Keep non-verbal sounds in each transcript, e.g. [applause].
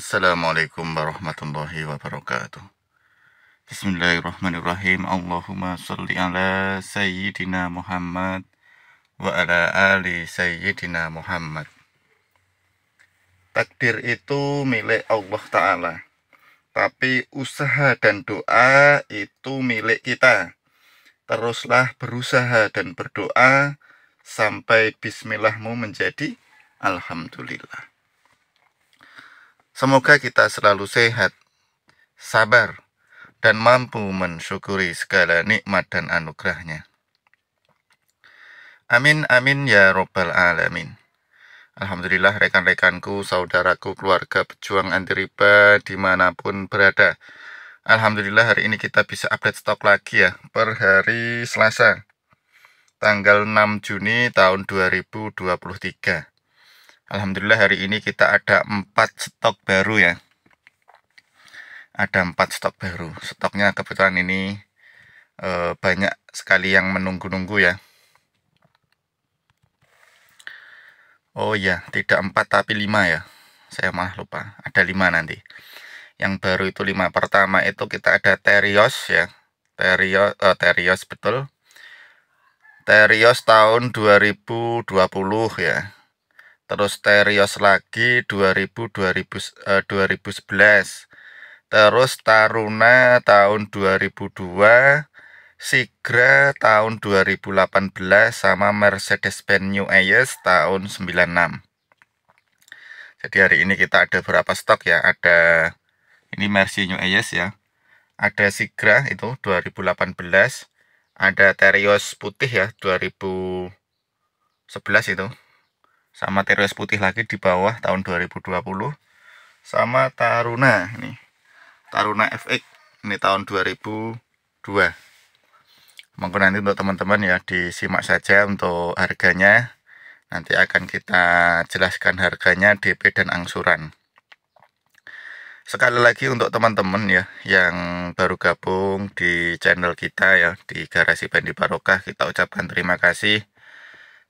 Assalamualaikum warahmatullahi wabarakatuh. Bismillahirrahmanirrahim. Allahumma salli ala sayyidina Muhammad wa ala ali sayyidina Muhammad. Takdir itu milik Allah taala. Tapi usaha dan doa itu milik kita. Teruslah berusaha dan berdoa sampai bismillahmu menjadi alhamdulillah. Semoga kita selalu sehat, sabar, dan mampu mensyukuri segala nikmat dan anugerahnya. Amin, amin ya robbal alamin. Alhamdulillah rekan-rekanku, saudaraku, keluarga pejuang anti riba dimanapun berada. Alhamdulillah hari ini kita bisa update stok lagi ya per hari Selasa tanggal 6 Juni tahun 2023. Alhamdulillah hari ini kita ada empat stok baru ya ada empat stok baru stoknya kebetulan ini e, banyak sekali yang menunggu-nunggu ya Oh iya tidak empat tapi lima ya saya malah lupa ada lima nanti yang baru itu lima pertama itu kita ada terios ya terios eh, terios betul terios tahun 2020 ya terus Terios lagi 2000 2000 eh, 2011 terus Taruna tahun 2002 Sigra tahun 2018 sama Mercedes-Benz New Ayes tahun 96 jadi hari ini kita ada berapa stok ya ada ini Mercy New Ayes ya ada Sigra itu 2018 ada Terios putih ya 2011 itu sama Terus putih lagi di bawah tahun 2020 sama Taruna nih Taruna FX ini tahun 2002 mungkin nanti untuk teman-teman ya disimak saja untuk harganya nanti akan kita jelaskan harganya DP dan angsuran sekali lagi untuk teman-teman ya yang baru gabung di channel kita ya di garasi Bandi Barokah kita ucapkan terima kasih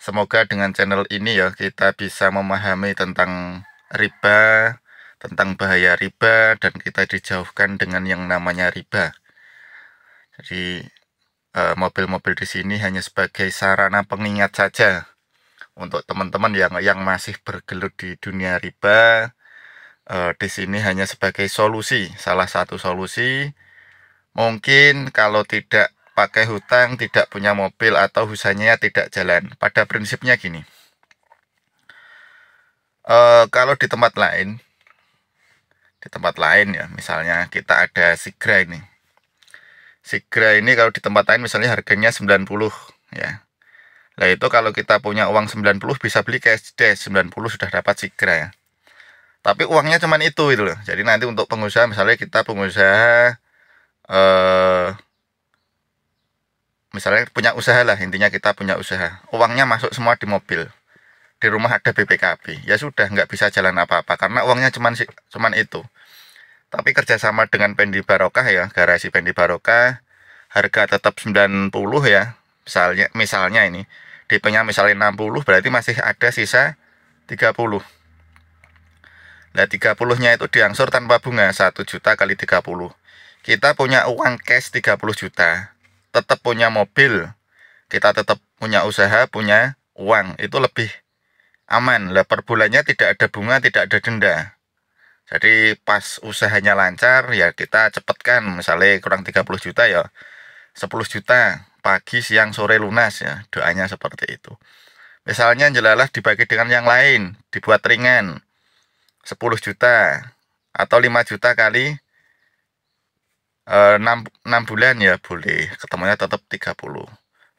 Semoga dengan channel ini ya kita bisa memahami tentang riba, tentang bahaya riba dan kita dijauhkan dengan yang namanya riba. Jadi eh, mobil-mobil di sini hanya sebagai sarana pengingat saja untuk teman-teman yang yang masih bergelut di dunia riba. Eh, di sini hanya sebagai solusi, salah satu solusi. Mungkin kalau tidak pakai hutang, tidak punya mobil, atau usahanya tidak jalan. Pada prinsipnya gini, e, kalau di tempat lain, di tempat lain ya, misalnya kita ada sigra ini. Sigra ini kalau di tempat lain misalnya harganya 90 ya. Nah itu kalau kita punya uang 90 bisa beli cash deh, 90 sudah dapat sigra ya. Tapi uangnya cuman itu itu loh. Jadi nanti untuk pengusaha misalnya kita pengusaha eh misalnya punya usaha lah intinya kita punya usaha uangnya masuk semua di mobil di rumah ada BPKB ya sudah nggak bisa jalan apa-apa karena uangnya cuman cuman itu tapi kerjasama dengan Pendi Barokah ya garasi Pendi Barokah harga tetap 90 ya misalnya misalnya ini di nya misalnya 60 berarti masih ada sisa 30 Nah 30-nya itu diangsur tanpa bunga 1 juta kali 30 Kita punya uang cash 30 juta tetap punya mobil, kita tetap punya usaha, punya uang, itu lebih aman. Lah per bulannya tidak ada bunga, tidak ada denda. Jadi pas usahanya lancar ya kita cepatkan misalnya kurang 30 juta ya 10 juta pagi siang sore lunas ya doanya seperti itu. Misalnya jelalah dibagi dengan yang lain dibuat ringan 10 juta atau 5 juta kali 6 eh, 6 bulan ya boleh ketemunya tetap 30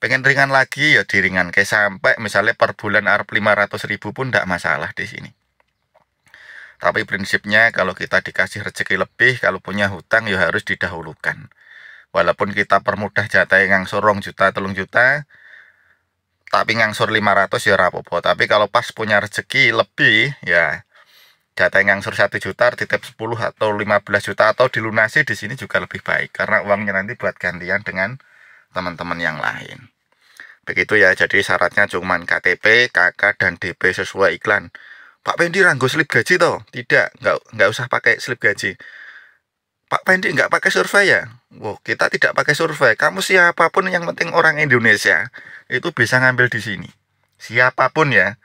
pengen ringan lagi ya diringan kayak sampai misalnya per bulan rp 500 ribu pun tidak masalah di sini tapi prinsipnya kalau kita dikasih rezeki lebih kalau punya hutang ya harus didahulukan walaupun kita permudah yang ngangsur rong juta telung juta tapi ngangsur 500 ya rapopo tapi kalau pas punya rezeki lebih ya data yang sur 1 juta titip 10 atau 15 juta atau dilunasi di sini juga lebih baik karena uangnya nanti buat gantian dengan teman-teman yang lain begitu ya jadi syaratnya cuma KTP KK dan DP sesuai iklan Pak Pendi ranggo slip gaji toh tidak nggak nggak usah pakai slip gaji Pak Pendi nggak pakai survei ya Wow, kita tidak pakai survei. Kamu siapapun yang penting orang Indonesia itu bisa ngambil di sini. Siapapun ya,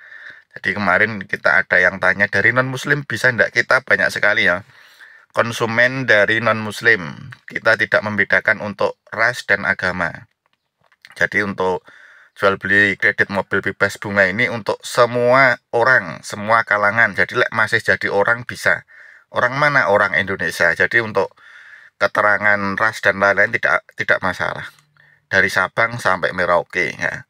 jadi kemarin kita ada yang tanya dari non muslim bisa tidak kita banyak sekali ya konsumen dari non muslim. Kita tidak membedakan untuk ras dan agama. Jadi untuk jual beli kredit mobil bebas bunga ini untuk semua orang, semua kalangan. Jadi masih jadi orang bisa. Orang mana? Orang Indonesia. Jadi untuk keterangan ras dan lain-lain tidak tidak masalah. Dari Sabang sampai Merauke ya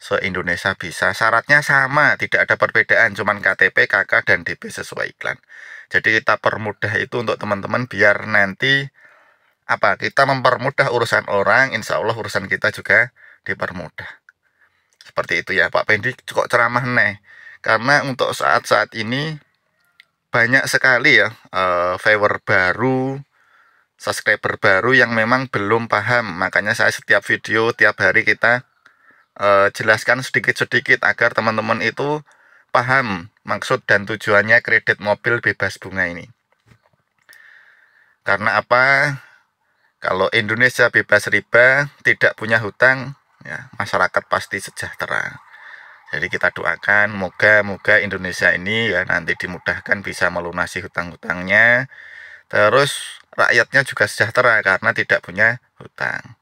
se-Indonesia bisa. Syaratnya sama, tidak ada perbedaan, cuman KTP, KK, dan DP sesuai iklan. Jadi kita permudah itu untuk teman-teman biar nanti apa kita mempermudah urusan orang, insya Allah urusan kita juga dipermudah. Seperti itu ya Pak Pendi, cukup ceramah nih. Karena untuk saat-saat ini banyak sekali ya uh, viewer baru, subscriber baru yang memang belum paham. Makanya saya setiap video, tiap hari kita Eh, jelaskan sedikit-sedikit agar teman-teman itu paham maksud dan tujuannya kredit mobil bebas bunga ini. Karena apa? Kalau Indonesia bebas riba, tidak punya hutang, ya masyarakat pasti sejahtera. Jadi kita doakan, moga-moga Indonesia ini ya nanti dimudahkan bisa melunasi hutang-hutangnya. Terus rakyatnya juga sejahtera karena tidak punya hutang.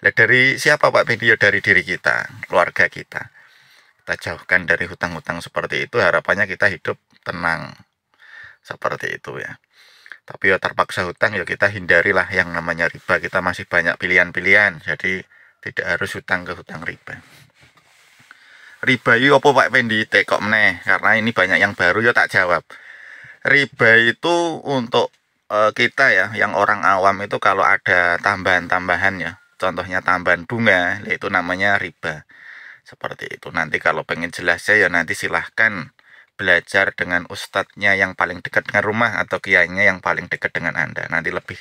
Lihat dari siapa Pak Medio? Dari diri kita, keluarga kita. Kita jauhkan dari hutang-hutang seperti itu, harapannya kita hidup tenang. Seperti itu ya. Tapi ya terpaksa hutang ya kita hindarilah yang namanya riba. Kita masih banyak pilihan-pilihan, jadi tidak harus hutang ke hutang riba. Riba itu apa Pak Pendi? Tekok meneh, karena ini banyak yang baru ya tak jawab. Riba itu untuk eh, kita ya, yang orang awam itu kalau ada tambahan-tambahan ya, contohnya tambahan bunga yaitu namanya riba seperti itu nanti kalau pengen jelasnya ya nanti silahkan belajar dengan ustadznya yang paling dekat dengan rumah atau kiainya yang paling dekat dengan anda nanti lebih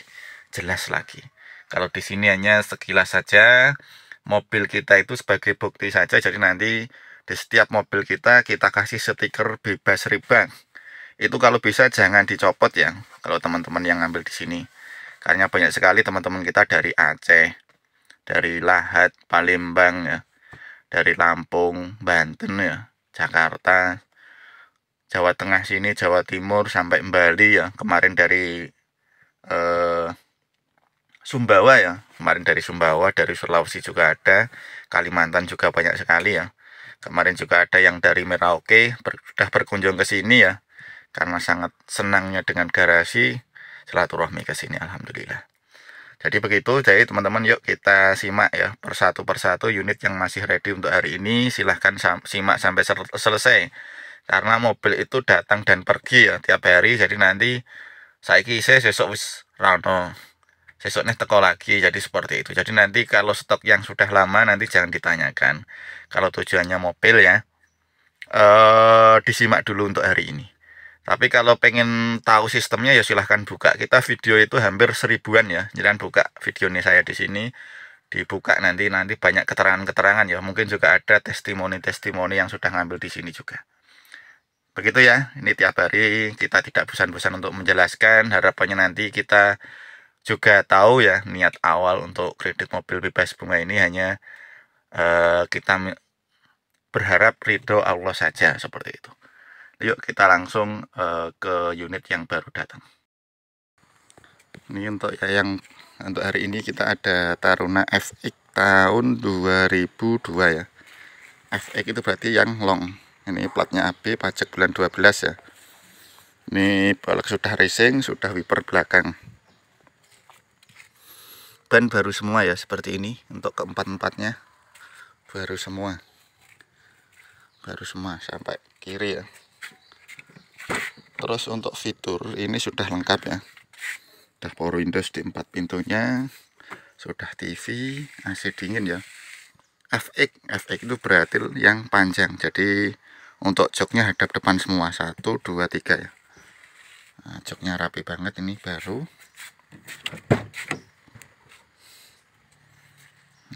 jelas lagi kalau di sini hanya sekilas saja mobil kita itu sebagai bukti saja jadi nanti di setiap mobil kita kita kasih stiker bebas riba itu kalau bisa jangan dicopot ya kalau teman-teman yang ngambil di sini karena banyak sekali teman-teman kita dari Aceh dari Lahat, Palembang ya, dari Lampung, Banten ya, Jakarta, Jawa Tengah sini, Jawa Timur sampai Bali ya. Kemarin dari eh, Sumbawa ya, kemarin dari Sumbawa, dari Sulawesi juga ada, Kalimantan juga banyak sekali ya. Kemarin juga ada yang dari Merauke ber, sudah berkunjung ke sini ya, karena sangat senangnya dengan garasi silaturahmi ke sini, alhamdulillah. Jadi begitu, jadi teman-teman yuk kita simak ya persatu persatu unit yang masih ready untuk hari ini. Silahkan simak sampai selesai. Karena mobil itu datang dan pergi ya tiap hari. Jadi nanti saya kisah besok wis rano. Sesoknya teko lagi, jadi seperti itu. Jadi nanti kalau stok yang sudah lama nanti jangan ditanyakan. Kalau tujuannya mobil ya, eh disimak dulu untuk hari ini. Tapi kalau pengen tahu sistemnya ya silahkan buka. Kita video itu hampir seribuan ya. Jangan buka video ini saya di sini. Dibuka nanti nanti banyak keterangan-keterangan ya. Mungkin juga ada testimoni-testimoni yang sudah ngambil di sini juga. Begitu ya. Ini tiap hari kita tidak bosan-bosan untuk menjelaskan. Harapannya nanti kita juga tahu ya niat awal untuk kredit mobil bebas bunga ini hanya uh, kita berharap ridho Allah saja seperti itu. Yuk kita langsung uh, ke unit yang baru datang. Ini untuk ya yang untuk hari ini kita ada Taruna FX tahun 2002 ya. FX itu berarti yang long. Ini platnya AB pajak bulan 12 ya. Ini balik sudah racing, sudah wiper belakang. Ban baru semua ya seperti ini untuk keempat-empatnya baru semua. Baru semua sampai kiri ya terus untuk fitur ini sudah lengkap ya sudah power windows di empat pintunya sudah TV AC dingin ya FX FX itu berarti yang panjang jadi untuk joknya hadap depan semua satu dua tiga ya nah, joknya rapi banget ini baru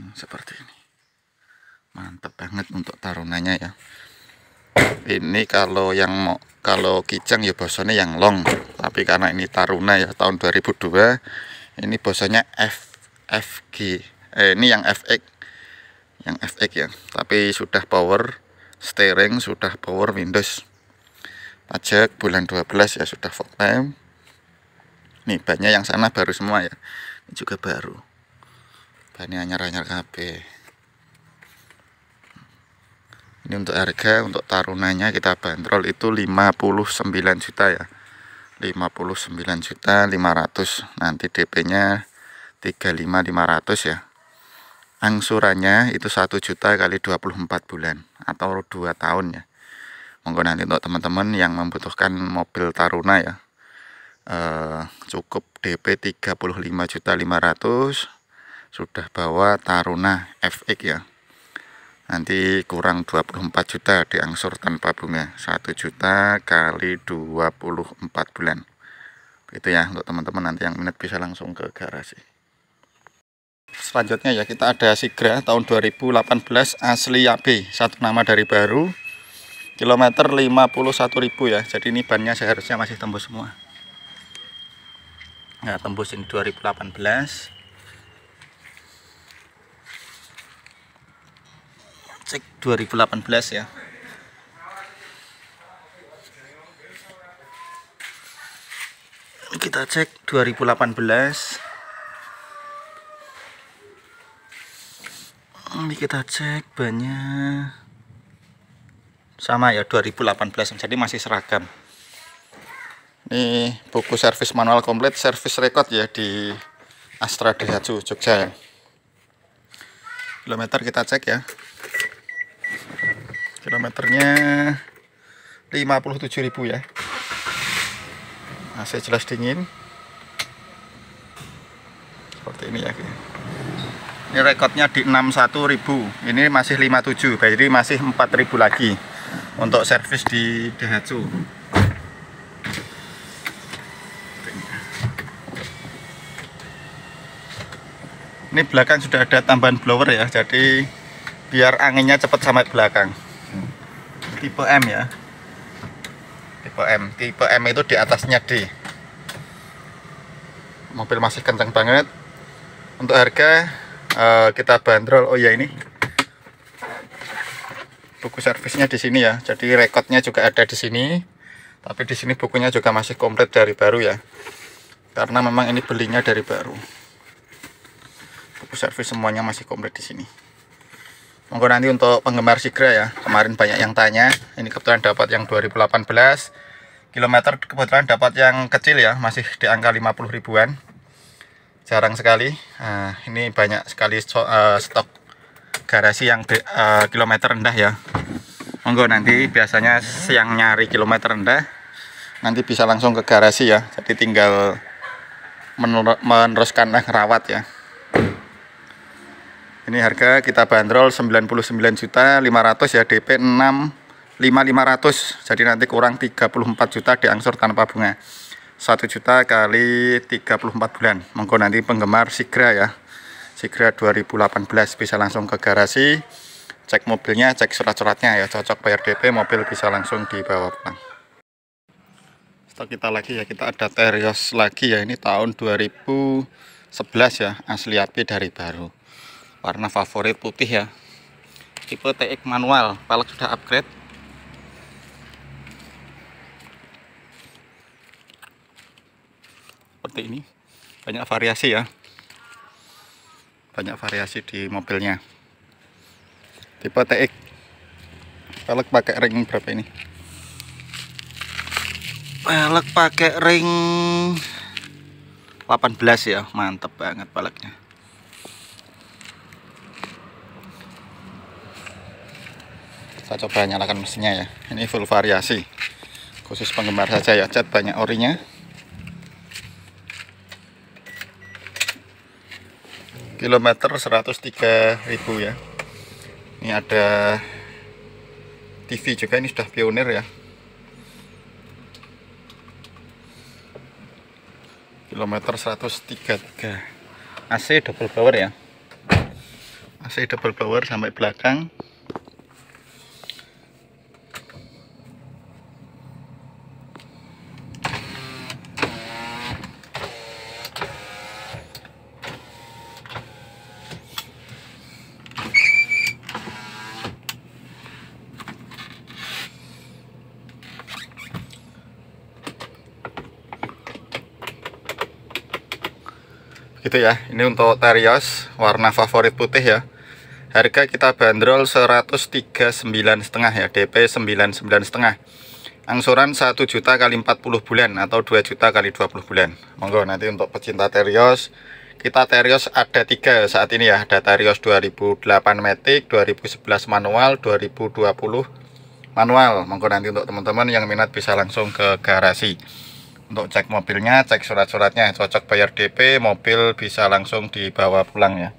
nah, seperti ini mantap banget untuk tarunannya ya ini kalau yang mau kalau kijang ya bosonya yang long tapi karena ini taruna ya tahun 2002 ini bosonya F FG eh, ini yang FX yang FX ya tapi sudah power steering sudah power Windows pajak bulan 12 ya sudah full time nih banyak yang sana baru semua ya ini juga baru bannya hanya ranyar KB ini untuk harga untuk tarunannya kita bandrol itu 59 juta ya 59 juta 500 nanti DP nya 35500 ya angsurannya itu 1 juta kali 24 bulan atau 2 tahun ya monggo nanti untuk teman-teman yang membutuhkan mobil Taruna ya eh, cukup DP 35.500 sudah bawa Taruna FX ya nanti kurang 24 juta diangsur tanpa bunga 1 juta kali 24 bulan itu ya untuk teman-teman nanti yang minat bisa langsung ke garasi selanjutnya ya kita ada Sigra tahun 2018 asli AB satu nama dari baru kilometer 51.000 ya jadi ini bannya seharusnya masih tembus semua nah tembus ini 2018 Cek 2018 ya. Kita cek 2018. Ini kita cek banyak sama ya 2018 jadi masih seragam ini buku servis manual komplit servis record ya di Astra Daihatsu Jogja ya. kilometer kita cek ya kilometernya 57.000 ya masih jelas dingin seperti ini ya ini rekodnya di 61.000 ini masih 57 jadi masih 4.000 lagi untuk servis di Daihatsu ini belakang sudah ada tambahan blower ya jadi biar anginnya cepat sampai belakang tipe M ya tipe M tipe M itu di atasnya D mobil masih kencang banget untuk harga uh, kita bandrol oh ya ini buku servisnya di sini ya jadi rekodnya juga ada di sini tapi di sini bukunya juga masih komplit dari baru ya karena memang ini belinya dari baru buku servis semuanya masih komplit di sini monggo nanti untuk penggemar Sigra ya kemarin banyak yang tanya ini kebetulan dapat yang 2018 kilometer kebetulan dapat yang kecil ya masih di angka 50 ribuan jarang sekali nah, ini banyak sekali so, uh, stok garasi yang de, uh, eh, kilometer rendah ya monggo nanti biasanya siang nyari kilometer rendah nanti bisa langsung ke garasi ya jadi tinggal meneruskan rawat ya ini harga kita bandrol 99 juta 500 ya DP 6 5500. Jadi nanti kurang 34 juta diangsur tanpa bunga. 1 juta kali 34 bulan. Monggo nanti penggemar Sigra ya. Sigra 2018 bisa langsung ke garasi cek mobilnya, cek surat-suratnya ya cocok bayar DP, mobil bisa langsung dibawa pulang stok kita lagi ya, kita ada Terios lagi ya ini tahun 2011 ya, asli api dari baru warna favorit putih ya tipe TX manual palak sudah upgrade seperti ini banyak variasi ya banyak variasi di mobilnya tipe TX pelek pakai ring berapa ini pelek pakai ring 18 ya mantep banget peleknya kita coba nyalakan mesinnya ya ini full variasi khusus penggemar saja ya cat banyak orinya kilometer 103.000 ya ini ada TV juga ini sudah pionir ya kilometer 133 AC double power ya AC double power sampai belakang gitu ya ini untuk Terios warna favorit putih ya harga kita bandrol 139,5 ya DP 99,5 angsuran 1 juta kali 40 bulan atau 2 juta kali 20 bulan monggo nanti untuk pecinta Terios kita Terios ada tiga saat ini ya ada Terios 2008 Matic 2011 manual 2020 manual monggo nanti untuk teman-teman yang minat bisa langsung ke garasi untuk cek mobilnya cek surat-suratnya cocok bayar DP mobil bisa langsung dibawa pulang ya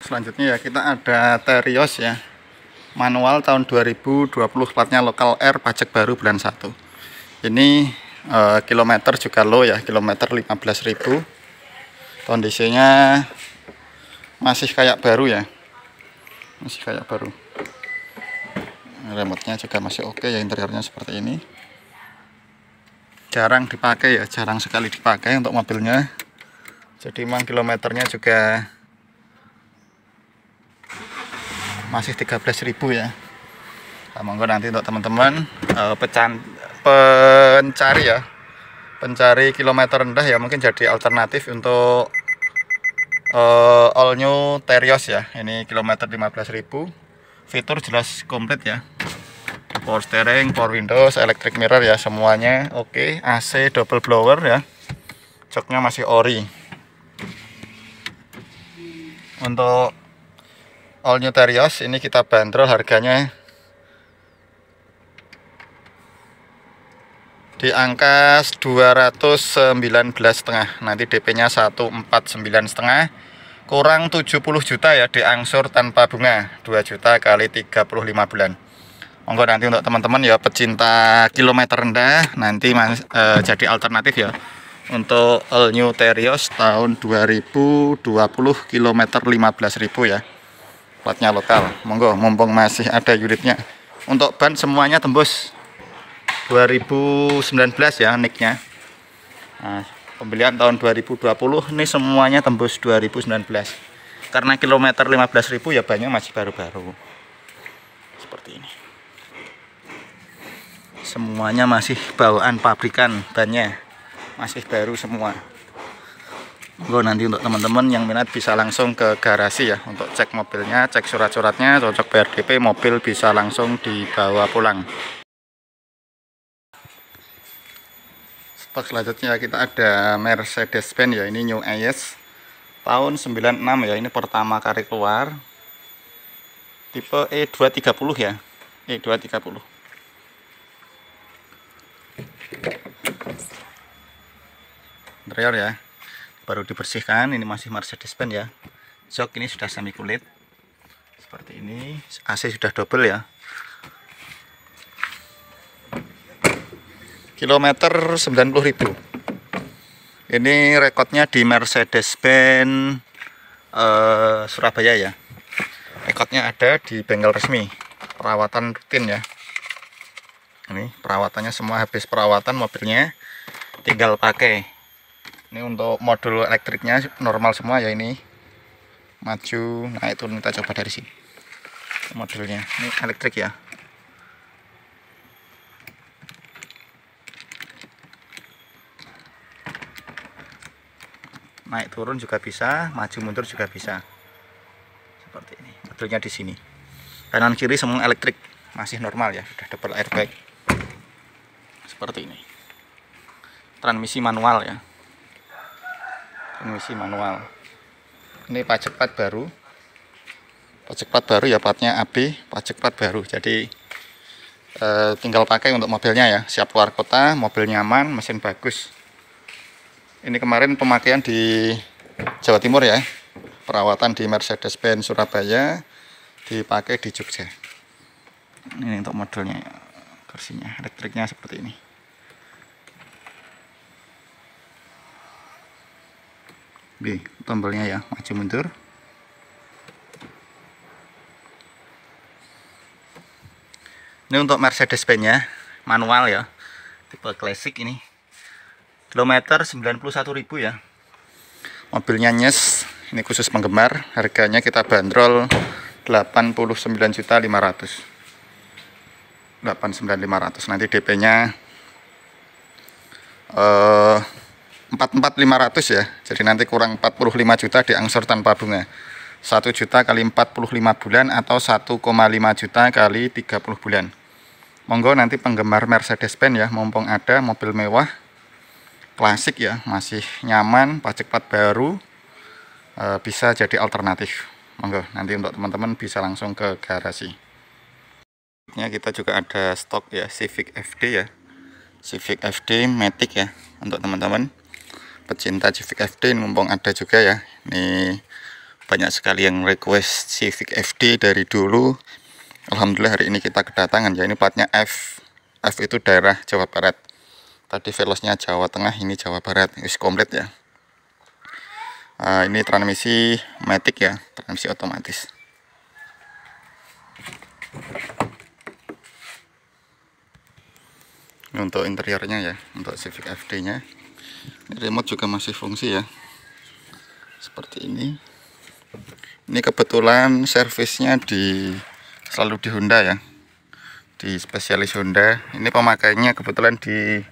selanjutnya ya kita ada Terios ya manual tahun 2020 platnya lokal R pajak baru bulan 1 ini eh, kilometer juga low ya kilometer 15.000 kondisinya masih kayak baru ya masih kayak baru remote-nya juga masih oke okay ya interiornya seperti ini jarang dipakai ya jarang sekali dipakai untuk mobilnya jadi memang kilometernya juga masih 13.000 ya nah, monggo nanti untuk teman-teman uh, pecan pencari ya pencari kilometer rendah ya mungkin jadi alternatif untuk uh, all new Terios ya ini kilometer 15.000 fitur jelas komplit ya power steering, power windows, electric mirror ya semuanya oke AC double blower ya joknya masih ori untuk all new Terios ini kita bandrol harganya di angka 219 setengah nanti DP nya 149 setengah kurang 70 juta ya diangsur tanpa bunga 2 juta kali 35 bulan monggo nanti untuk teman-teman ya pecinta kilometer rendah nanti mas, e, jadi alternatif ya untuk all New Terios tahun 2020 kilometer 15.000 ya platnya lokal monggo mumpung masih ada unitnya untuk ban semuanya tembus 2019 ya nicknya nah, pembelian tahun 2020 ini semuanya tembus 2019 karena kilometer 15.000 ya banyak masih baru-baru semuanya masih bawaan pabrikan bannya masih baru semua Gue nanti untuk teman-teman yang minat bisa langsung ke garasi ya untuk cek mobilnya cek surat-suratnya cocok PRDP mobil bisa langsung dibawa pulang stok selanjutnya kita ada Mercedes-Benz ya ini New AS tahun 96 ya ini pertama kali keluar tipe E230 ya E230 interior ya baru dibersihkan ini masih Mercedes Benz ya jok ini sudah semi kulit seperti ini AC sudah double ya kilometer 90.000 ini rekodnya di Mercedes Benz eh, Surabaya ya rekodnya ada di bengkel resmi perawatan rutin ya ini perawatannya semua habis perawatan mobilnya tinggal pakai ini untuk modul elektriknya normal semua ya ini maju naik turun kita coba dari sini modulnya ini elektrik ya naik turun juga bisa maju mundur juga bisa seperti ini modulnya di sini kanan kiri semua elektrik masih normal ya sudah double airbag seperti ini transmisi manual ya transmisi manual ini pajak plat baru pajak plat baru ya platnya AB pajak plat baru jadi eh, tinggal pakai untuk mobilnya ya siap keluar kota mobil nyaman mesin bagus ini kemarin pemakaian di Jawa Timur ya perawatan di Mercedes-Benz Surabaya dipakai di Jogja ini untuk modelnya ya, kursinya elektriknya seperti ini Oke, tombolnya ya maju mundur ini untuk Mercedes Benz nya manual ya tipe klasik ini kilometer 91.000 ya mobilnya nyes ini khusus penggemar harganya kita bandrol 89.500 89.500 nanti DP nya eh uh, 44500 ya. Jadi nanti kurang 45 juta diangsur tanpa bunga. 1 juta kali 45 bulan atau 1,5 juta kali 30 bulan. Monggo nanti penggemar Mercedes-Benz ya, mumpung ada mobil mewah klasik ya, masih nyaman, pajak plat baru e, bisa jadi alternatif. Monggo nanti untuk teman-teman bisa langsung ke garasi. Ya, kita juga ada stok ya Civic FD ya. Civic FD Matic ya untuk teman-teman pecinta Civic FD mumpung ada juga ya ini banyak sekali yang request Civic FD dari dulu Alhamdulillah hari ini kita kedatangan ya ini platnya F F itu daerah Jawa Barat tadi velosnya Jawa Tengah ini Jawa Barat wis komplit ya uh, ini transmisi matic ya transmisi otomatis untuk interiornya ya untuk Civic FD nya remote juga masih fungsi ya seperti ini ini kebetulan servisnya di selalu di Honda ya di spesialis Honda ini pemakaiannya kebetulan di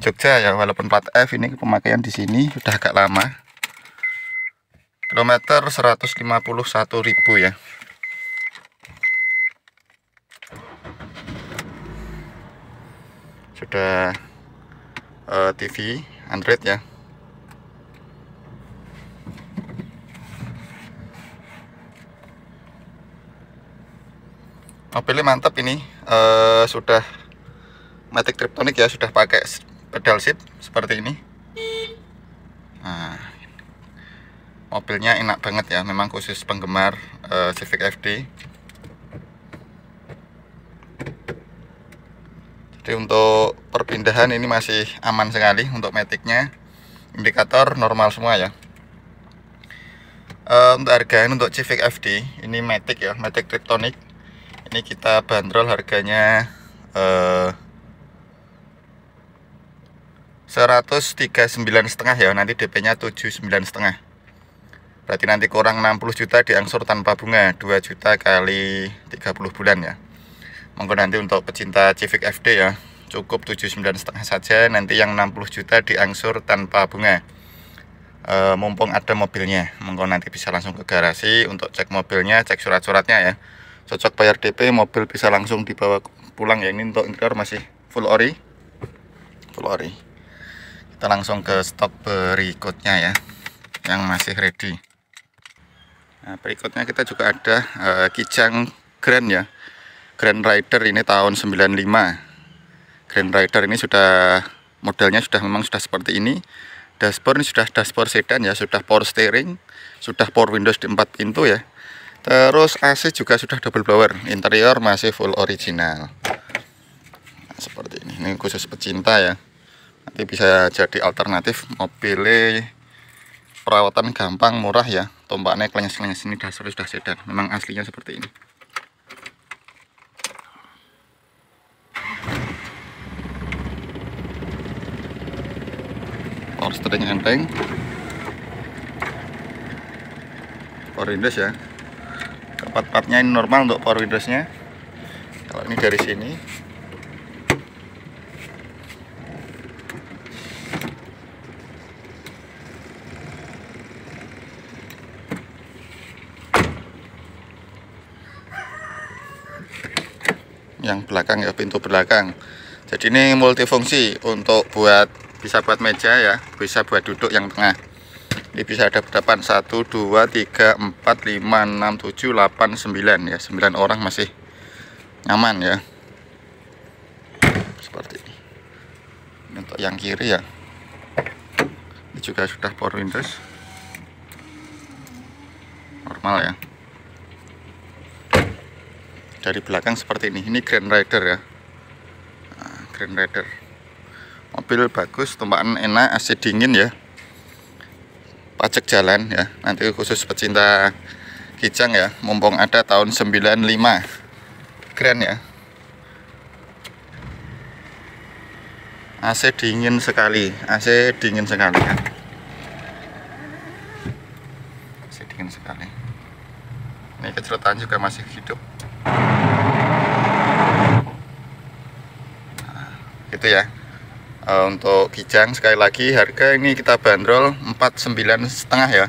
Jogja ya walaupun 4 F ini pemakaian di sini sudah agak lama kilometer 151.000 ya sudah uh, eh, TV Android ya mobilnya mantap ini e, sudah Matic Triptonic ya sudah pakai pedal shift seperti ini nah, mobilnya enak banget ya memang khusus penggemar e, Civic FD jadi untuk perpindahan ini masih aman sekali untuk metiknya indikator normal semua ya uh, untuk ini untuk Civic FD ini metik ya metik Tritonik. ini kita bandrol harganya eh, uh, 139 setengah ya nanti DP nya 79 setengah berarti nanti kurang 60 juta diangsur tanpa bunga 2 juta kali 30 bulan ya monggo nanti untuk pecinta Civic FD ya cukup 79 setengah saja nanti yang 60 juta diangsur tanpa bunga e, mumpung ada mobilnya monggo nanti bisa langsung ke garasi untuk cek mobilnya cek surat-suratnya ya cocok bayar DP mobil bisa langsung dibawa pulang ya ini untuk interior masih full ori full ori kita langsung ke stok berikutnya ya yang masih ready Nah, berikutnya kita juga ada uh, kijang grand ya. Grand Rider ini tahun 95 Grand Rider ini sudah modelnya sudah memang sudah seperti ini dashboard ini sudah dashboard sedan ya sudah power steering sudah power windows di 4 pintu ya terus AC juga sudah double blower interior masih full original nah, seperti ini ini khusus pecinta ya nanti bisa jadi alternatif pilih perawatan gampang murah ya tombaknya klengs-klengs sini dashboard sudah sedan memang aslinya seperti ini baterainya enteng power windows ya keempat partnya ini normal untuk power nya kalau ini dari sini yang belakang ya pintu belakang jadi ini multifungsi untuk buat bisa buat meja ya bisa buat duduk yang tengah ini bisa ada depan 1 2 3 4 5 6 7 8 9 ya 9 orang masih nyaman ya seperti ini untuk yang kiri ya ini juga sudah power windows normal ya dari belakang seperti ini ini Grand Rider ya nah, Grand Rider mobil bagus tumpakan enak AC dingin ya pajak jalan ya nanti khusus pecinta kijang ya mumpung ada tahun 95 keren ya AC dingin sekali AC dingin sekali ya AC dingin sekali ini kecerutan juga masih hidup nah, gitu ya Eh, untuk kijang sekali lagi harga ini kita bandrol 49 setengah ya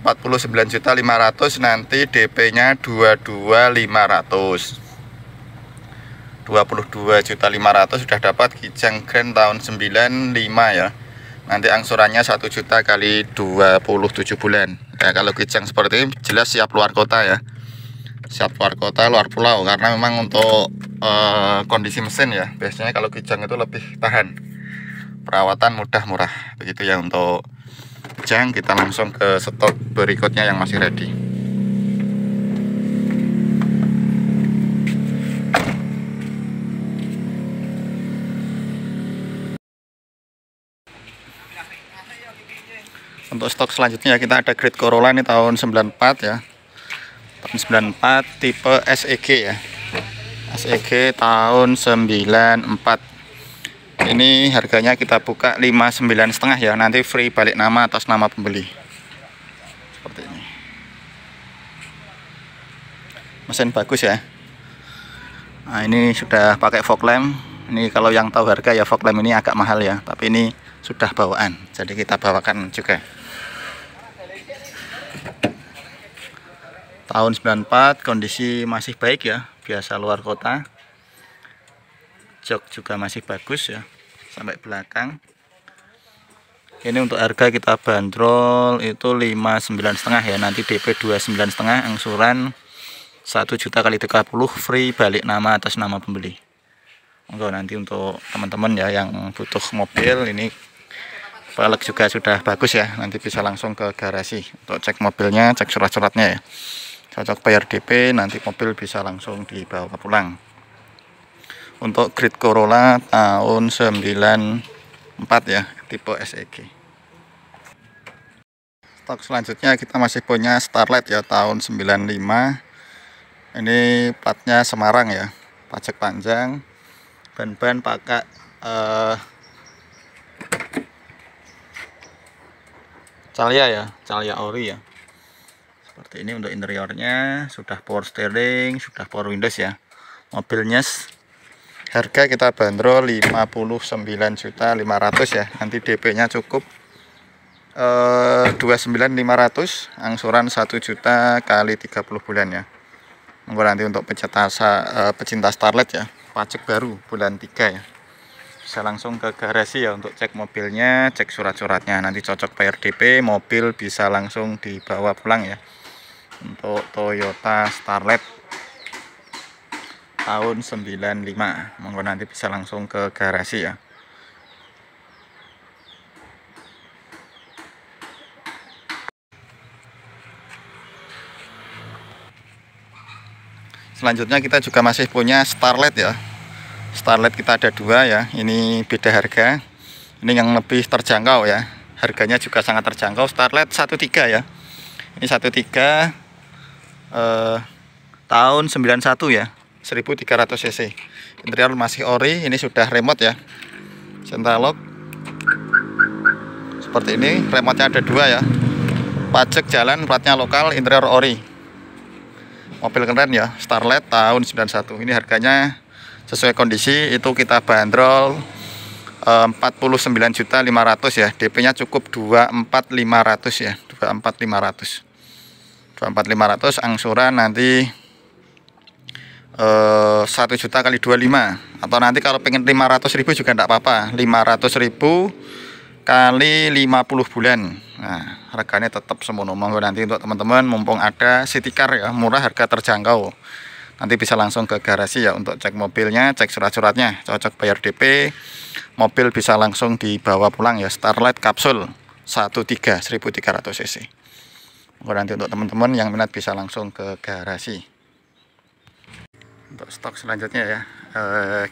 juta 49 500 nanti DP-nya 22.500 500 sudah dapat kijang grand tahun 95 ya nanti angsurannya 1 juta kali 27 bulan ya kalau kijang seperti ini jelas siap luar kota ya siap luar kota luar pulau karena memang untuk uh, kondisi mesin ya biasanya kalau kijang itu lebih tahan perawatan mudah murah begitu ya untuk jang kita langsung ke stok berikutnya yang masih ready untuk stok selanjutnya ya, kita ada grade Corolla ini tahun 94 ya tahun 94 tipe SEG ya SEG tahun 94 ini harganya kita buka 59 setengah ya nanti free balik nama atas nama pembeli seperti ini mesin bagus ya nah ini sudah pakai fog lamp ini kalau yang tahu harga ya fog lamp ini agak mahal ya tapi ini sudah bawaan jadi kita bawakan juga tahun 94 kondisi masih baik ya biasa luar kota jok juga masih bagus ya sampai belakang ini untuk harga kita bandrol itu 59 setengah ya nanti DP 29 setengah angsuran 1 juta kali 30 free balik nama atas nama pembeli enggak nanti untuk teman-teman ya yang butuh mobil ini pelek juga sudah bagus ya nanti bisa langsung ke garasi untuk cek mobilnya cek surat-suratnya ya cocok bayar DP nanti mobil bisa langsung dibawa pulang untuk grid Corolla tahun 94 ya tipe SEG stok selanjutnya kita masih punya Starlight ya tahun 95 ini platnya Semarang ya pajak panjang ban-ban pakai uh, Calia ya, Calia Ori ya. Seperti ini untuk interiornya, sudah power steering, sudah power windows ya. Mobilnya harga kita bandrol juta 59 500 ya nanti DP nya cukup eh, 29.500 angsuran 1 juta kali 30 bulan ya monggo nanti untuk pecinta e, pecinta starlet ya pajak baru bulan 3 ya bisa langsung ke garasi ya untuk cek mobilnya cek surat-suratnya nanti cocok bayar DP mobil bisa langsung dibawa pulang ya untuk Toyota Starlet tahun 95 monggo nanti bisa langsung ke garasi ya selanjutnya kita juga masih punya starlet ya starlet kita ada dua ya ini beda harga ini yang lebih terjangkau ya harganya juga sangat terjangkau starlet 13 ya ini 13 eh, tahun 91 ya 1300 cc interior masih ori ini sudah remote ya central lock seperti ini remote nya ada dua ya pajak jalan platnya lokal interior ori mobil keren ya Starlet tahun 91 ini harganya sesuai kondisi itu kita bandrol 49.500 eh, ya DP nya cukup 24500 ya 24500 24500 angsuran nanti Eh, satu juta kali 25 atau nanti kalau pengen 500 ribu juga tidak apa-apa 500 ribu kali 50 bulan nah harganya tetap semono monggo nanti untuk teman-teman mumpung ada city car ya murah harga terjangkau nanti bisa langsung ke garasi ya untuk cek mobilnya cek surat-suratnya cocok bayar DP mobil bisa langsung dibawa pulang ya Starlight kapsul 13 1300 cc nanti untuk teman-teman yang minat bisa langsung ke garasi untuk stok selanjutnya ya e,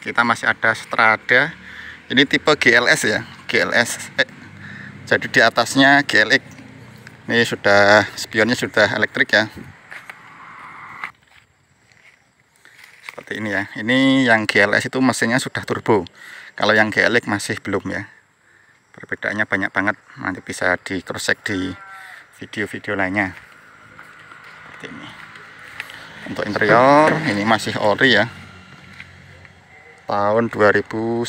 kita masih ada Strada ini tipe GLS ya GLS eh, jadi di atasnya GLX ini sudah spionnya sudah elektrik ya seperti ini ya ini yang GLS itu mesinnya sudah turbo kalau yang GLX masih belum ya perbedaannya banyak banget nanti bisa di cross check di video-video lainnya seperti ini untuk interior ini masih ori ya tahun 2009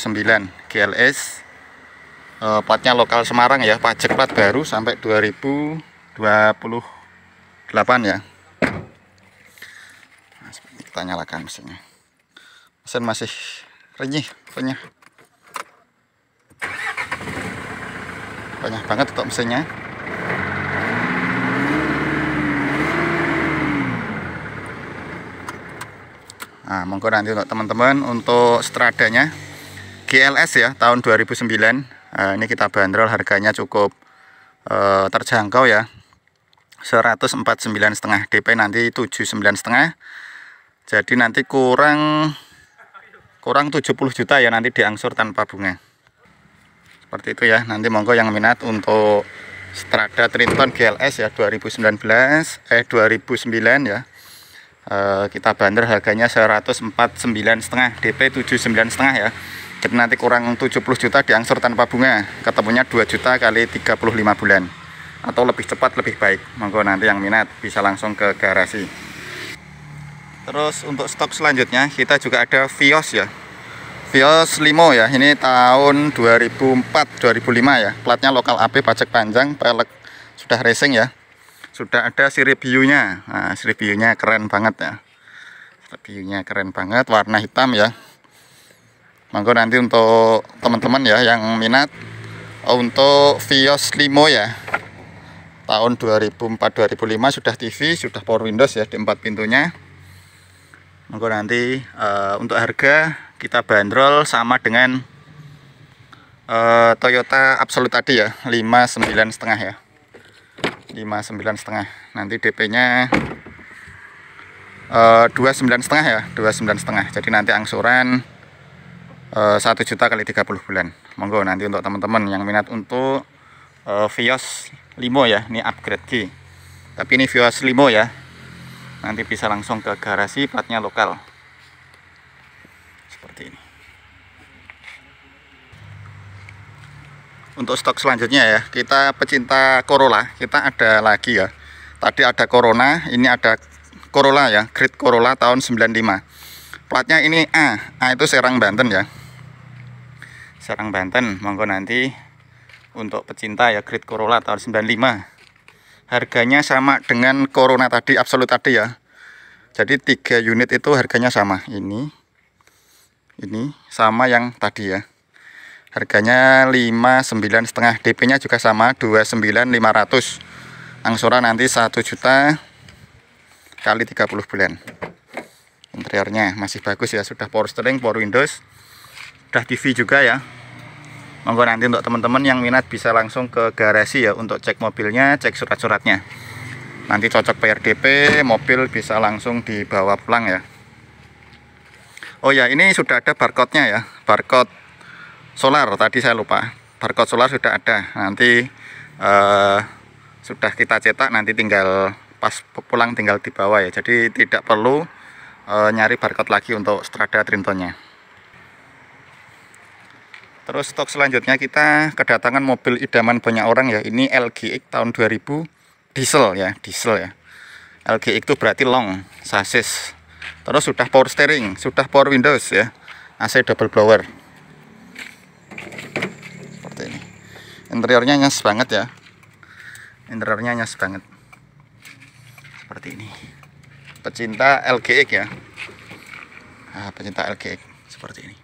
GLS e, platnya lokal Semarang ya pajak plat baru sampai 2028 ya nah, kita nyalakan mesinnya mesin masih renyih renyah banyak banget untuk mesinnya Nah, monggo nanti untuk teman-teman untuk stradanya GLS ya tahun 2009. Nah, ini kita bandrol harganya cukup eh, terjangkau ya. 149,5 DP nanti 79,5. Jadi nanti kurang kurang 70 juta ya nanti diangsur tanpa bunga. Seperti itu ya. Nanti monggo yang minat untuk Strada triton GLS ya 2019 eh 2009 ya Eh, kita bander harganya 149 setengah DP 79 setengah ya jadi nanti kurang 70 juta diangsur tanpa bunga ketemunya 2 juta kali 35 bulan atau lebih cepat lebih baik monggo nanti yang minat bisa langsung ke garasi terus untuk stok selanjutnya kita juga ada Vios ya Vios Limo ya ini tahun 2004-2005 ya platnya lokal AP pajak panjang pelek sudah racing ya sudah ada si reviewnya nah, si reviewnya keren banget ya reviewnya keren banget warna hitam ya monggo nanti untuk teman-teman ya yang minat oh, untuk Vios Limo ya tahun 2004-2005 sudah TV sudah power windows ya di empat pintunya monggo nanti uh, untuk harga kita bandrol sama dengan uh, Toyota Absolute tadi ya 59 setengah ya 59 setengah nanti DP-nya eh, dua sembilan setengah ya dua sembilan setengah jadi nanti angsuran eh, satu uh, juta kali 30 bulan monggo nanti untuk teman-teman yang minat untuk uh, Vios Limo ya ini upgrade G tapi ini Vios Limo ya nanti bisa langsung ke garasi platnya lokal seperti ini untuk stok selanjutnya ya kita pecinta Corolla kita ada lagi ya tadi ada Corona ini ada Corolla ya grid Corolla tahun 95 platnya ini A A itu Serang Banten ya Serang Banten monggo nanti untuk pecinta ya grid Corolla tahun 95 harganya sama dengan Corona tadi absolut tadi ya jadi tiga unit itu harganya sama ini ini sama yang tadi ya Harganya 59 setengah. DP-nya juga sama 29.500. Angsuran nanti 1 juta kali 30 bulan. Interiornya masih bagus ya, sudah power steering, power windows, sudah TV juga ya. Monggo nanti untuk teman-teman yang minat bisa langsung ke garasi ya untuk cek mobilnya, cek surat-suratnya. Nanti cocok PRDP, mobil bisa langsung dibawa pulang ya. Oh ya, ini sudah ada barcode-nya ya. Barcode solar tadi saya lupa barcode solar sudah ada nanti eh, sudah kita cetak nanti tinggal pas pulang tinggal dibawa ya jadi tidak perlu eh, nyari barcode lagi untuk strada trintonnya terus stok selanjutnya kita kedatangan mobil idaman banyak orang ya ini LGX tahun 2000 diesel ya diesel ya LGX itu berarti long sasis terus sudah power steering sudah power windows ya AC double blower interiornya nyas banget ya interiornya nyas banget seperti ini pecinta LGX ya nah, pecinta LGX seperti ini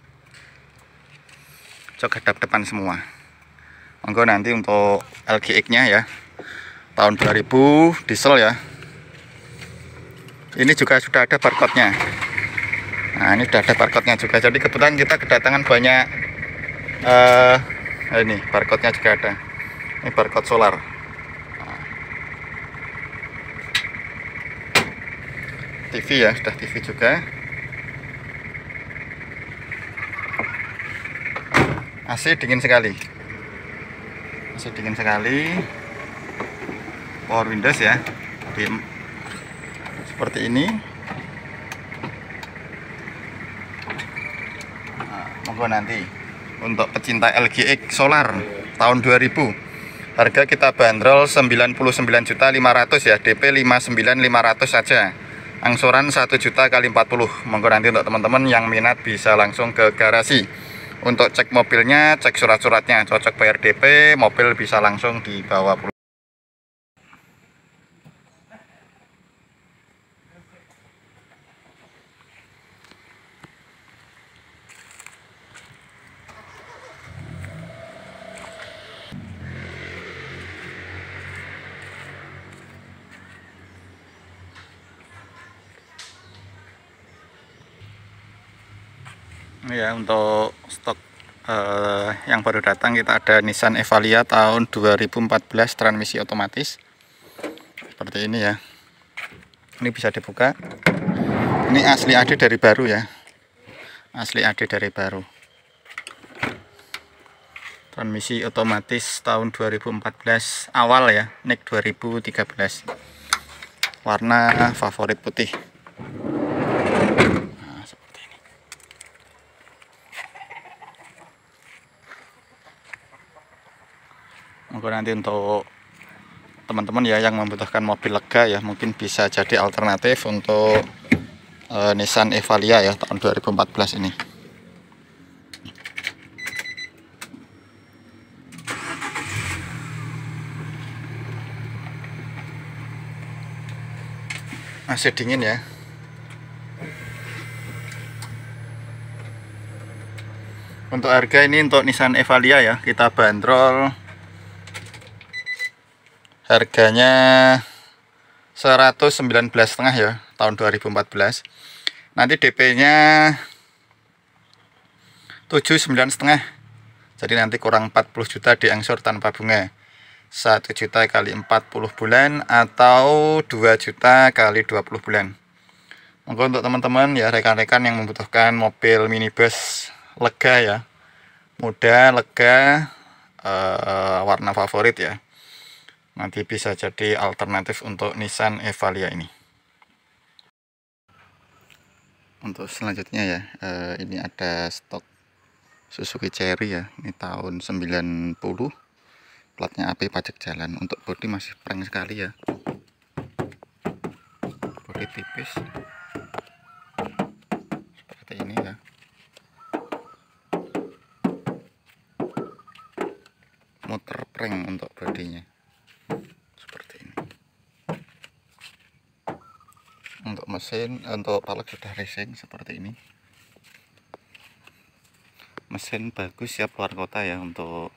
cok hadap depan semua monggo nanti untuk LGX nya ya tahun 2000 diesel ya ini juga sudah ada barcode nya nah ini sudah ada barcode nya juga jadi kebetulan kita kedatangan banyak uh, Eh, ini barcode nya juga ada ini barcode solar TV ya sudah TV juga AC dingin sekali AC dingin sekali power windows ya Jadi, seperti ini nah, monggo nanti untuk pecinta LGX solar tahun 2000 harga kita bandrol 99.500 ya DP 59.500 saja angsuran 1 juta kali 40 monggo nanti untuk teman-teman yang minat bisa langsung ke garasi untuk cek mobilnya cek surat-suratnya cocok bayar DP mobil bisa langsung dibawa pulang ya untuk stok uh, yang baru datang kita ada Nissan Evalia tahun 2014 transmisi otomatis seperti ini ya ini bisa dibuka ini asli AD dari baru ya asli AD dari baru transmisi otomatis tahun 2014 awal ya Nick 2013 warna favorit putih monggo nanti untuk teman-teman ya yang membutuhkan mobil lega ya mungkin bisa jadi alternatif untuk e, Nissan Evalia ya tahun 2014 ini masih dingin ya untuk harga ini untuk Nissan Evalia ya kita bandrol harganya 119,5 ya tahun 2014 nanti DP nya 79,5 jadi nanti kurang 40 juta diangsur tanpa bunga 1 juta kali 40 bulan atau 2 juta kali 20 bulan Mungkin untuk teman-teman ya rekan-rekan yang membutuhkan mobil minibus lega ya mudah lega uh, warna favorit ya nanti bisa jadi alternatif untuk Nissan Evalia ini untuk selanjutnya ya eh, ini ada stok Suzuki Cherry ya ini tahun 90 platnya AP pajak jalan untuk bodi masih prank sekali ya bodi tipis seperti ini ya muter prank untuk bodinya mesin untuk palek sudah racing seperti ini mesin bagus siap ya luar kota ya untuk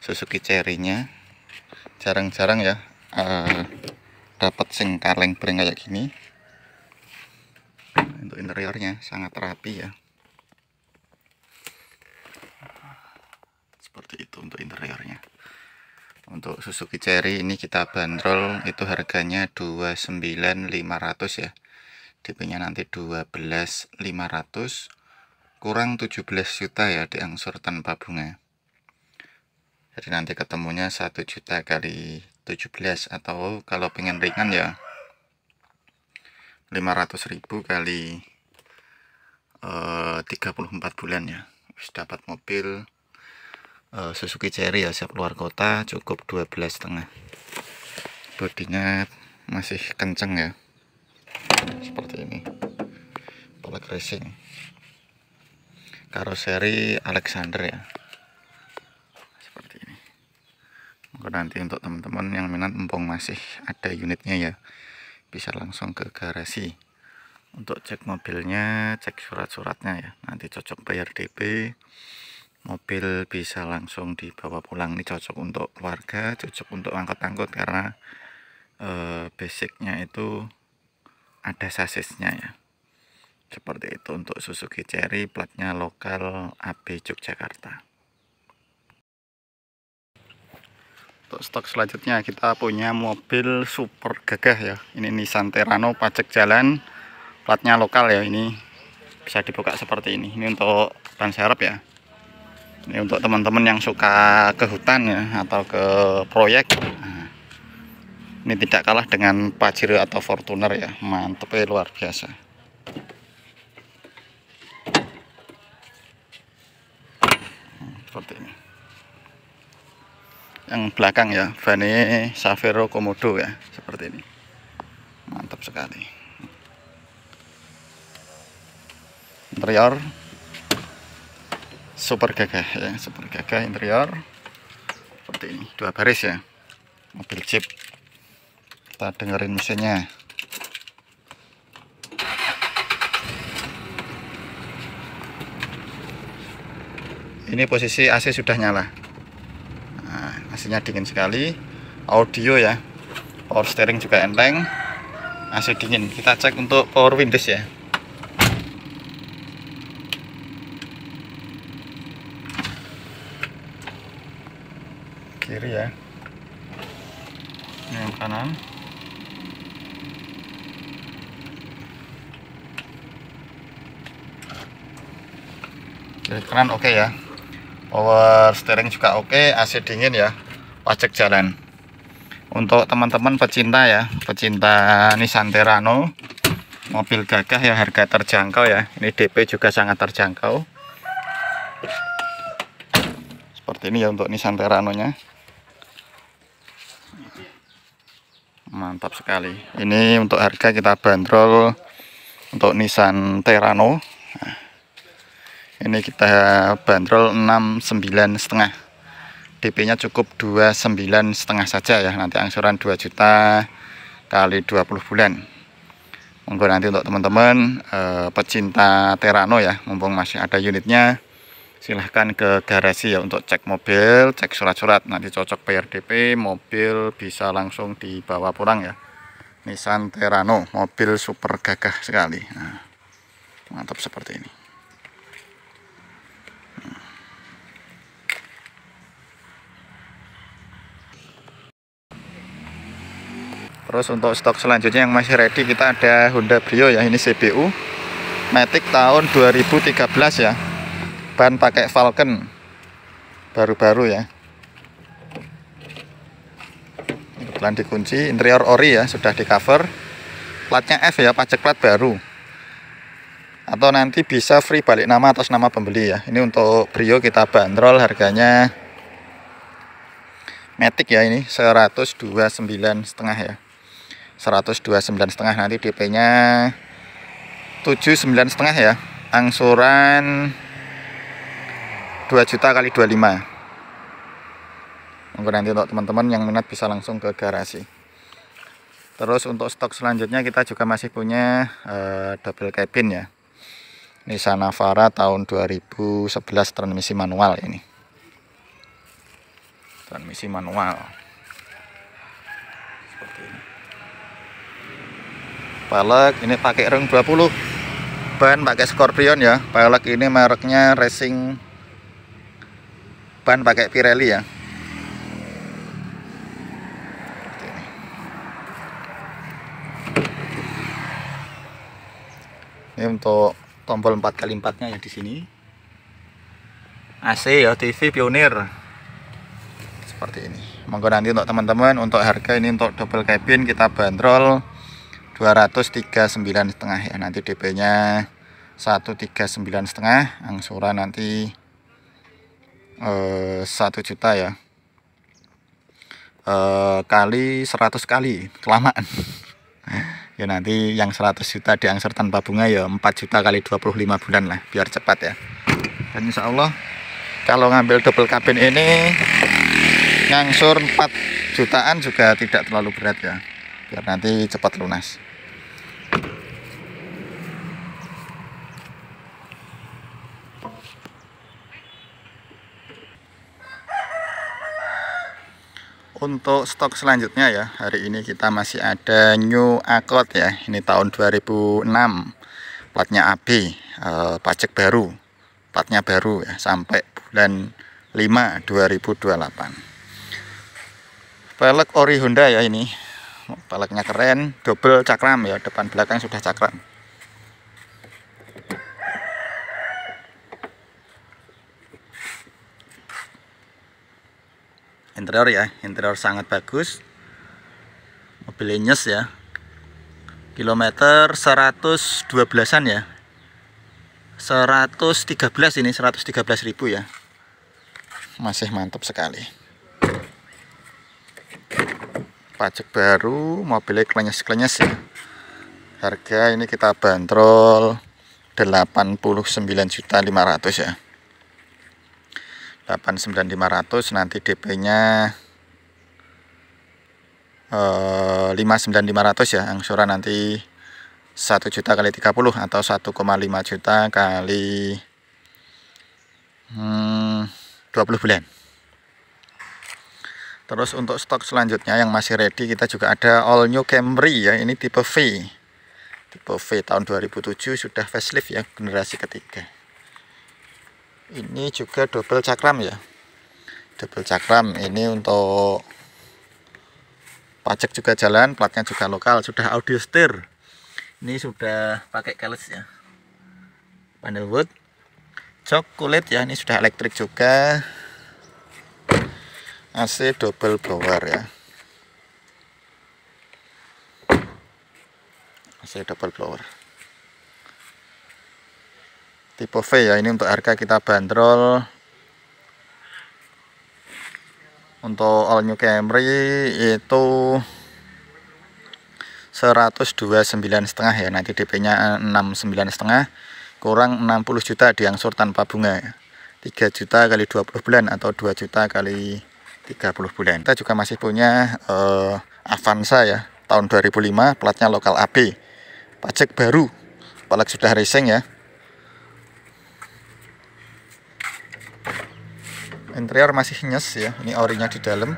Suzuki Cherry jarang-jarang ya uh, dapat sing kaleng bring kayak gini untuk interiornya sangat rapi ya seperti itu untuk interiornya untuk Suzuki Cherry ini kita bandrol itu harganya 29500 ya DP-nya nanti 12.500 kurang 17 juta ya diangsur tanpa bunga. Jadi nanti ketemunya 1 juta kali 17 atau kalau pengen ringan ya 500.000 kali eh, 34 bulan ya. Bisa dapat mobil eh, Suzuki Cherry ya siap luar kota cukup 12 setengah. Bodinya masih kenceng ya seperti ini pelek racing karoseri Alexander ya seperti ini mungkin nanti untuk teman-teman yang minat mumpung masih ada unitnya ya bisa langsung ke garasi untuk cek mobilnya cek surat-suratnya ya nanti cocok bayar DP mobil bisa langsung dibawa pulang ini cocok untuk keluarga cocok untuk angkot-angkot karena eh, basicnya itu ada sasisnya ya seperti itu untuk Suzuki Cherry platnya lokal AB Yogyakarta untuk stok selanjutnya kita punya mobil super gagah ya ini Nissan Terano pajak jalan platnya lokal ya ini bisa dibuka seperti ini ini untuk ban serep ya ini untuk teman-teman yang suka ke hutan ya atau ke proyek ini tidak kalah dengan Pajero atau Fortuner ya mantep ya, luar biasa seperti ini yang belakang ya Bani Savero Komodo ya seperti ini mantap sekali interior super gagah ya super gagah interior seperti ini dua baris ya mobil jeep kita dengerin mesinnya ini posisi AC sudah nyala nah, AC nya dingin sekali audio ya power steering juga enteng AC dingin kita cek untuk power windows ya kiri ya yang kanan keren oke ya power steering juga oke AC dingin ya pajak jalan untuk teman-teman pecinta ya pecinta Nissan Terano mobil gagah ya harga terjangkau ya ini DP juga sangat terjangkau seperti ini ya untuk Nissan Terano nya mantap sekali ini untuk harga kita bandrol untuk Nissan Terano nah ini kita bandrol 69 setengah DP nya cukup 29 setengah saja ya nanti angsuran 2 juta kali 20 bulan monggo nanti untuk teman-teman e, pecinta Terano ya mumpung masih ada unitnya silahkan ke garasi ya untuk cek mobil cek surat-surat nanti cocok bayar DP mobil bisa langsung dibawa pulang ya Nissan Terano mobil super gagah sekali nah, mantap seperti ini terus untuk stok selanjutnya yang masih ready kita ada Honda Brio ya ini CBU Matic tahun 2013 ya ban pakai Falcon baru-baru ya kebetulan dikunci interior ori ya sudah di cover platnya F ya pajak plat baru atau nanti bisa free balik nama atas nama pembeli ya ini untuk Brio kita bandrol harganya Matic ya ini 129 setengah ya 129 setengah nanti DP-nya 79 setengah ya angsuran 2 juta kali 25 mungkin nanti untuk teman-teman yang minat bisa langsung ke garasi terus untuk stok selanjutnya kita juga masih punya uh, double cabin ya Nissan Navara tahun 2011 transmisi manual ini transmisi manual Pelek ini pakai ring 20. Ban pakai Scorpion ya. Pelek ini mereknya Racing ban pakai Pirelli ya. Ini untuk tombol 4x4 nya ya di sini. AC ya TV Pioneer seperti ini. Monggo nanti untuk teman-teman untuk harga ini untuk double cabin kita bandrol 239 setengah ya nanti DP-nya 139 setengah angsuran nanti eh, juta ya eh, kali 100 kali kelamaan [laughs] ya nanti yang 100 juta diangsur tanpa bunga ya 4 juta kali 25 bulan lah biar cepat ya dan insya Allah kalau ngambil double kabin ini ngangsur 4 jutaan juga tidak terlalu berat ya biar nanti cepat lunas Untuk stok selanjutnya ya, hari ini kita masih ada New Accord ya. Ini tahun 2006. Platnya AB, e, eh, pajak baru. Platnya baru ya sampai bulan 5 2028. Pelek ori Honda ya ini. velgnya keren, double cakram ya, depan belakang sudah cakram. interior ya interior sangat bagus mobil nyes ya kilometer 112an ya 113 ini 113 ribu ya masih mantap sekali pajak baru mobilnya klenyes-klenyes ya harga ini kita bantrol 89.500 ya 89500 nanti DP-nya eh, 59500 ya angsuran nanti 1 juta kali 30 atau 1,5 juta kali hmm, 20 bulan terus untuk stok selanjutnya yang masih ready kita juga ada all new Camry ya ini tipe V tipe V tahun 2007 sudah facelift ya generasi ketiga ini juga double cakram ya double cakram ini untuk pajak juga jalan platnya juga lokal sudah audio steer ini sudah pakai keles ya panel wood jok kulit ya ini sudah elektrik juga AC double blower ya AC double blower tipe V ya ini untuk harga kita bandrol untuk all new Camry itu 129 setengah ya nanti DP nya 69 setengah kurang 60 juta diangsur tanpa bunga 3 juta kali 20 bulan atau 2 juta kali 30 bulan kita juga masih punya uh, Avanza ya tahun 2005 platnya lokal AB pajak baru balik sudah racing ya interior masih nyes ya ini orinya di dalam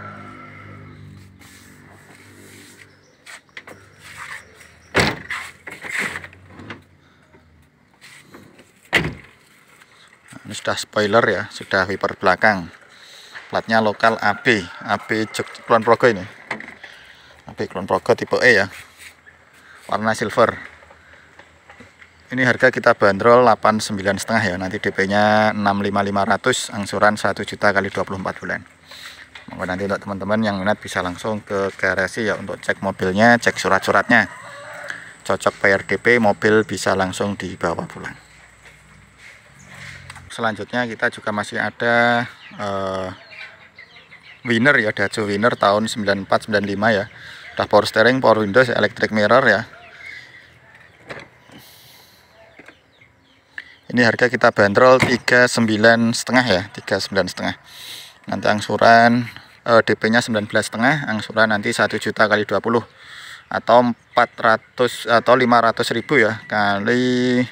nah, ini sudah spoiler ya sudah wiper belakang platnya lokal AB AB Jogja Kulon Progo ini AB Kulon Progo tipe E ya warna silver ini harga kita bandrol 89 setengah ya. Nanti DP-nya 65500 angsuran 1 juta kali 24 bulan. Monggo nanti untuk teman-teman yang minat bisa langsung ke garasi ya untuk cek mobilnya, cek surat-suratnya. Cocok bayar DP, mobil bisa langsung dibawa pulang. Selanjutnya kita juga masih ada uh, eh, winner ya Daihatsu Winner tahun 9495 ya. Udah power steering, power windows, electric mirror ya. ini harga kita bandrol 39 setengah ya 39 setengah nanti angsuran eh, DP nya 19 setengah angsuran nanti 1 juta kali 20 atau 400 atau 500 ribu ya kali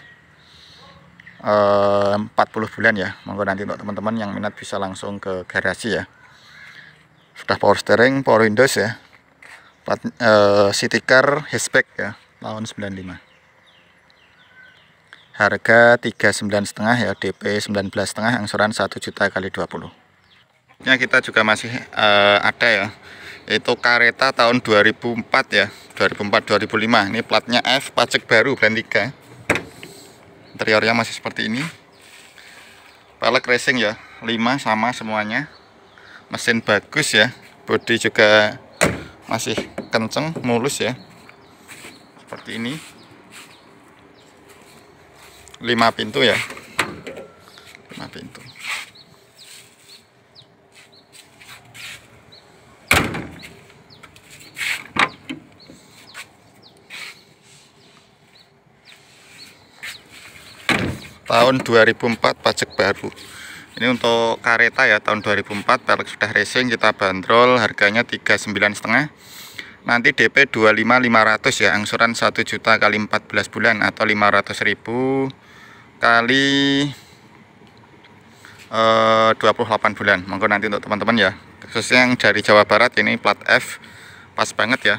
eh, 40 bulan ya monggo nanti untuk teman-teman yang minat bisa langsung ke garasi ya sudah power steering power windows ya Plat, eh, city car hatchback ya tahun 95 harga 39,5 ya DP 19,5 angsuran 1 juta kali 20 ya kita juga masih uh, ada ya itu kereta tahun 2004 ya 2004 2005 ini platnya F pajak baru brand 3 interiornya masih seperti ini pelek racing ya 5 sama semuanya mesin bagus ya bodi juga masih kenceng mulus ya seperti ini lima pintu ya lima pintu tahun 2004 pajak baru ini untuk kereta ya tahun 2004 pelek sudah racing kita bandrol harganya 39 setengah nanti DP 25500 ya angsuran 1 juta kali 14 bulan atau 500 ribu kali eh, 28 bulan monggo nanti untuk teman-teman ya khususnya yang dari Jawa Barat ini plat F pas banget ya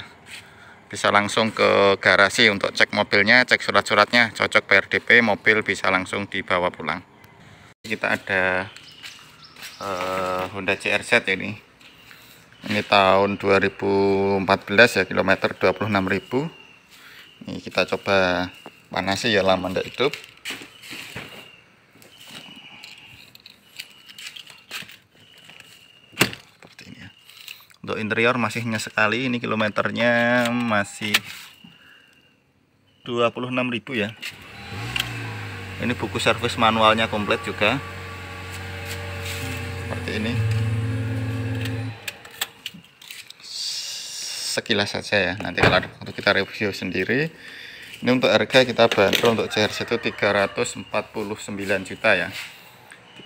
bisa langsung ke garasi untuk cek mobilnya cek surat-suratnya cocok PRDP mobil bisa langsung dibawa pulang kita ada eh, Honda CRZ ini ini tahun 2014 ya kilometer 26.000 ini kita coba panasi ya lama tidak hidup untuk interior masih nyes sekali ini kilometernya masih 26.000 ya ini buku servis manualnya komplit juga seperti ini sekilas saja ya nanti kalau ada waktu kita review sendiri ini untuk harga kita bantu untuk CRC itu 349 juta ya 349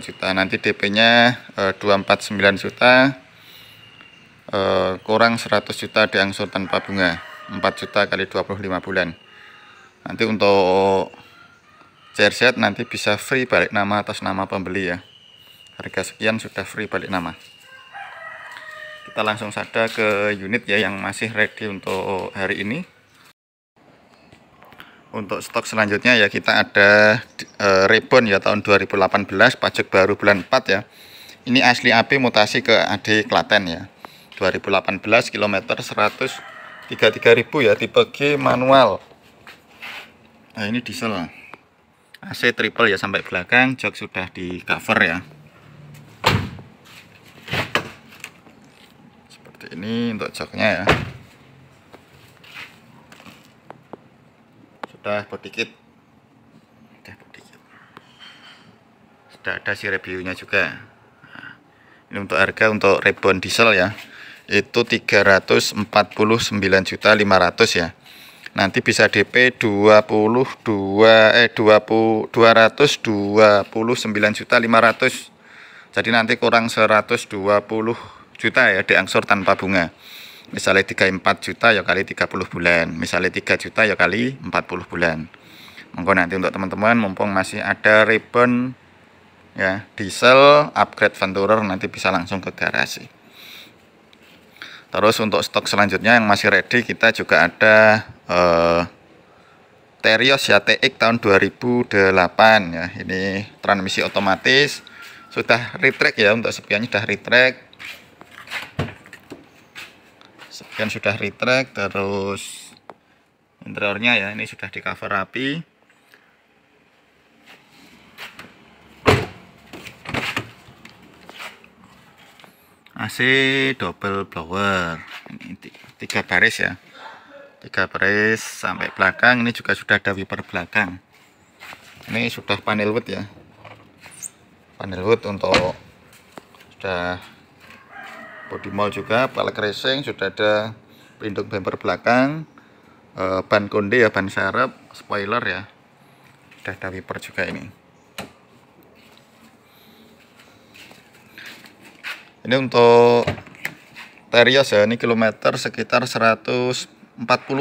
juta nanti DP nya 249 juta Eh, kurang 100 juta diangsur tanpa bunga 4 juta kali 25 bulan nanti untuk CRZ nanti bisa free balik nama atas nama pembeli ya harga sekian sudah free balik nama kita langsung saja ke unit ya yang masih ready untuk hari ini untuk stok selanjutnya ya kita ada e, eh, ribbon ya tahun 2018 pajak baru bulan 4 ya ini asli AP mutasi ke AD Klaten ya 2018 kilometer 133.000 ya tipe G manual nah ini diesel AC triple ya sampai belakang jok sudah di cover ya seperti ini untuk joknya ya sudah body kit sudah body sudah ada si reviewnya juga nah, ini untuk harga untuk rebound diesel ya itu 349.500 ya. Nanti bisa DP 22 eh 20 229.500. Jadi nanti kurang 120 juta ya diangsur tanpa bunga. Misalnya 34 juta ya kali 30 bulan, misalnya 3 juta ya kali 40 bulan. Monggo nanti untuk teman-teman mumpung masih ada ribbon ya diesel upgrade Venturer nanti bisa langsung ke garasi. Terus untuk stok selanjutnya yang masih ready kita juga ada eh, Terios ya TX tahun 2008 ya. Ini transmisi otomatis sudah retrack ya untuk sepiannya sudah retrack. Sepian sudah retrack terus interiornya ya ini sudah di cover rapi. AC double blower ini tiga baris ya tiga baris sampai belakang ini juga sudah ada wiper belakang ini sudah panel wood ya panel wood untuk sudah body mall juga pala racing sudah ada pelindung bumper belakang eh, ban konde ya ban serep spoiler ya sudah ada wiper juga ini ini untuk terios ya ini kilometer sekitar 140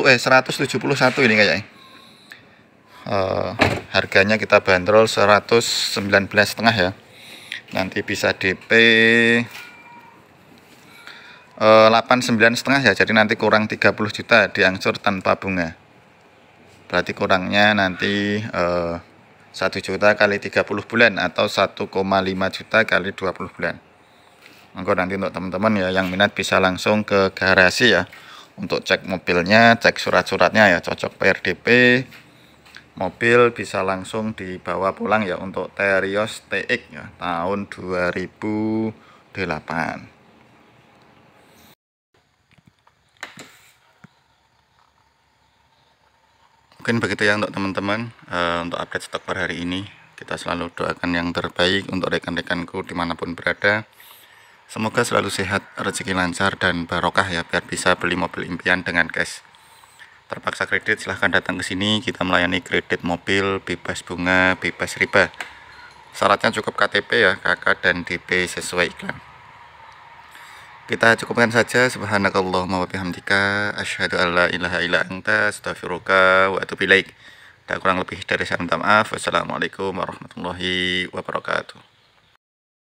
eh 171 ini kayaknya uh, harganya kita bandrol 119 setengah ya nanti bisa DP uh, 89 setengah ya jadi nanti kurang 30 juta diangsur tanpa bunga berarti kurangnya nanti uh, eh, 1 juta kali 30 bulan atau 1,5 juta kali 20 bulan monggo nanti untuk teman-teman ya yang minat bisa langsung ke garasi ya untuk cek mobilnya cek surat-suratnya ya cocok PRDP mobil bisa langsung dibawa pulang ya untuk Terios TX ya tahun 2008 mungkin begitu ya untuk teman-teman uh, untuk update stok per hari ini kita selalu doakan yang terbaik untuk rekan-rekanku dimanapun berada Semoga selalu sehat, rezeki lancar, dan barokah ya, biar bisa beli mobil impian dengan cash. Terpaksa kredit, silahkan datang ke sini, kita melayani kredit mobil, bebas bunga, bebas riba. Syaratnya cukup KTP ya, KK dan DP sesuai iklan. Kita cukupkan saja, subhanakallahumma wa bihamdika, asyhadu alla ilaha illa anta, astaghfiruka wa atubu ilaik. Tak kurang lebih dari saya minta maaf. Wassalamualaikum warahmatullahi wabarakatuh.